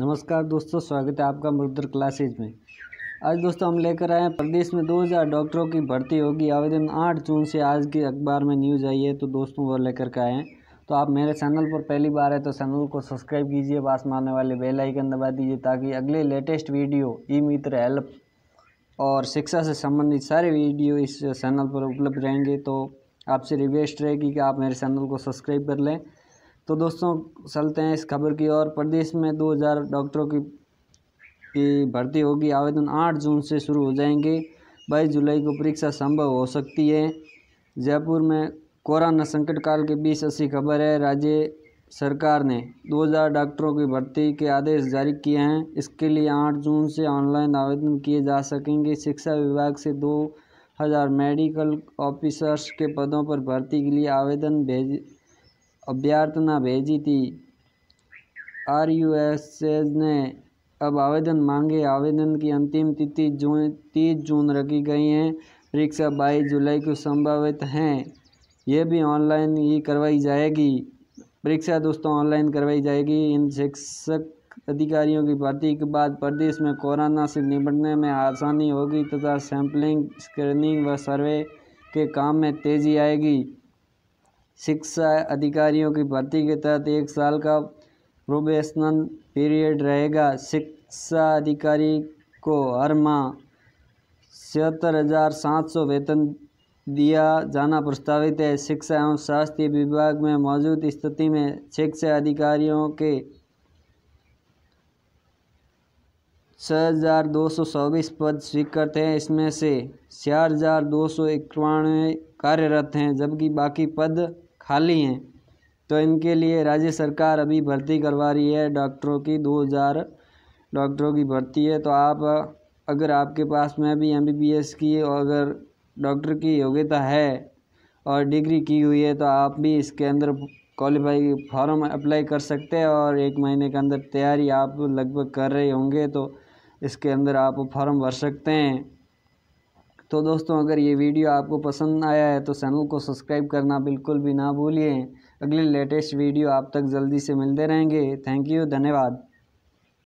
नमस्कार दोस्तों स्वागत है आपका मृदर क्लासेज में आज दोस्तों हम लेकर आए हैं प्रदेश में 2000 डॉक्टरों की भर्ती होगी आवेदन 8 जून से आज के अखबार में न्यूज़ आई है तो दोस्तों वो लेकर के आए हैं तो आप मेरे चैनल पर पहली बार है तो चैनल को सब्सक्राइब कीजिए पास मारने वाले बेलाइकन दबा दीजिए ताकि अगले latest video e Mitra help और शिक्षा से संबंधित सारे वीडियो इस चैनल पर उपलब्ध रहेंगे तो आपसे रिक्वेस्ट रहेगी कि आप मेरे चैनल को सब्सक्राइब कर लें तो दोस्तों चलते हैं इस खबर की ओर प्रदेश में 2000 डॉक्टरों की की भर्ती होगी आवेदन 8 जून से शुरू हो जाएंगे 22 जुलाई को परीक्षा संभव हो सकती है जयपुर में कोरोना संकट काल के बीच ऐसी खबर है राज्य सरकार ने 2000 डॉक्टरों की भर्ती के आदेश जारी किए हैं इसके लिए 8 जून से ऑनलाइन आवेदन किए जा सकेंगे शिक्षा विभाग से दो हज़ार मेडिकल ऑफिसर्स के पदों पर भर्ती के लिए आवेदन भेज अभ्यर्थना भेजी थी आर यू एस एज ने अब आवेदन मांगे आवेदन की अंतिम तिथि जून तीस जून रखी गई है परीक्षा बाईस जुलाई को संभावित हैं यह भी ऑनलाइन ही करवाई जाएगी परीक्षा दोस्तों ऑनलाइन करवाई जाएगी इन शिक्षक अधिकारियों की भर्ती के बाद प्रदेश में कोरोना से निपटने में आसानी होगी तथा सैंपलिंग स्क्रीनिंग व सर्वे के काम में तेजी आएगी शिक्षा अधिकारियों की भर्ती के तहत एक साल का प्रोबेशनल पीरियड रहेगा शिक्षा अधिकारी को हर माह छिहत्तर हज़ार सात सौ वेतन दिया जाना प्रस्तावित है शिक्षा एवं स्वास्थ्य विभाग में मौजूद स्थिति में शिक्षा अधिकारियों के छः हज़ार दो सौ चौबीस पद स्वीकृत हैं इसमें से चार हज़ार दो सौ इक्यानवे कार्यरत हैं जबकि बाकी पद खाली हैं तो इनके लिए राज्य सरकार अभी भर्ती करवा रही है डॉक्टरों की दो हज़ार डॉक्टरों की भर्ती है तो आप अगर आपके पास में भी एम बी बी एस की और अगर डॉक्टर की योग्यता है और डिग्री की हुई है तो आप भी इसके अंदर क्वालिफाई फॉर्म अप्लाई कर सकते हैं और एक महीने के अंदर तैयारी आप लगभग कर रहे होंगे तो इसके अंदर आप फॉर्म भर सकते हैं तो दोस्तों अगर ये वीडियो आपको पसंद आया है तो चैनल को सब्सक्राइब करना बिल्कुल भी ना भूलिए अगले लेटेस्ट वीडियो आप तक जल्दी से मिलते रहेंगे थैंक यू धन्यवाद